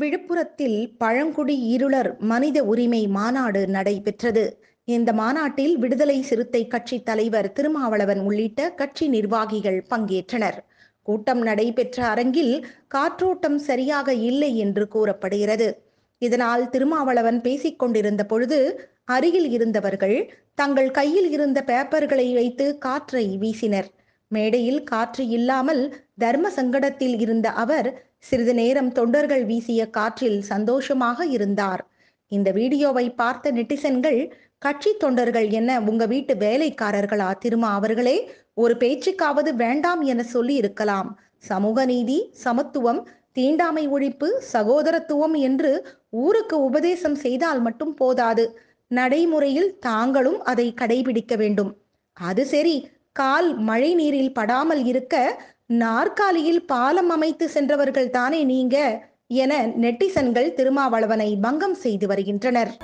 விழுப்புரத்தில் பழங்குடி இருளர் மனித உரிமை மாநாடு நடைபெற்றது இந்த மாநாட்டில் விடுதலை சிறுத்தை கட்சி தலைவர் திருமாவளவன் உள்ளிட்ட கட்சி நிர்வாகிகள் பங்கேற்றனர் கூட்டம் நடைபெற்ற அரங்கில் காற்றோட்டம் சரியாக இல்லை என்று கூறப்படுகிறது இதனால் திருமாவளவன் பேசிக் கொண்டிருந்த பொழுது அருகில் இருந்தவர்கள் தங்கள் கையில் இருந்த பேப்பர்களை வைத்து காற்றை வீசினர் மேடையில் காற்று இல்லாமல் தர்ம சங்கடத்தில் இருந்த அவர் சிறிது நேரம் தொண்டர்கள் வீசிய காற்றில் சந்தோஷமாக இருந்தார் இந்த வீடியோவை பார்த்த நெட்டிசன்கள் கட்சி தொண்டர்கள் என்ன உங்க வீட்டு வேலைக்காரர்களா திருமா அவர்களே ஒரு பேச்சுக்காவது வேண்டாம் என சொல்லி இருக்கலாம் சமூக நீதி சமத்துவம் தீண்டாமை ஒழிப்பு சகோதரத்துவம் என்று ஊருக்கு உபதேசம் செய்தால் மட்டும் போதாது நடைமுறையில் தாங்களும் அதை கடைபிடிக்க வேண்டும் அது சரி கால் மழை நீரில் படாமல் இருக்க நாற்காலியில் பாலம் அமைத்து சென்றவர்கள் தானே நீங்க என நெட்டிசன்கள் திருமாவளவனை பங்கம் செய்து வருகின்றனர்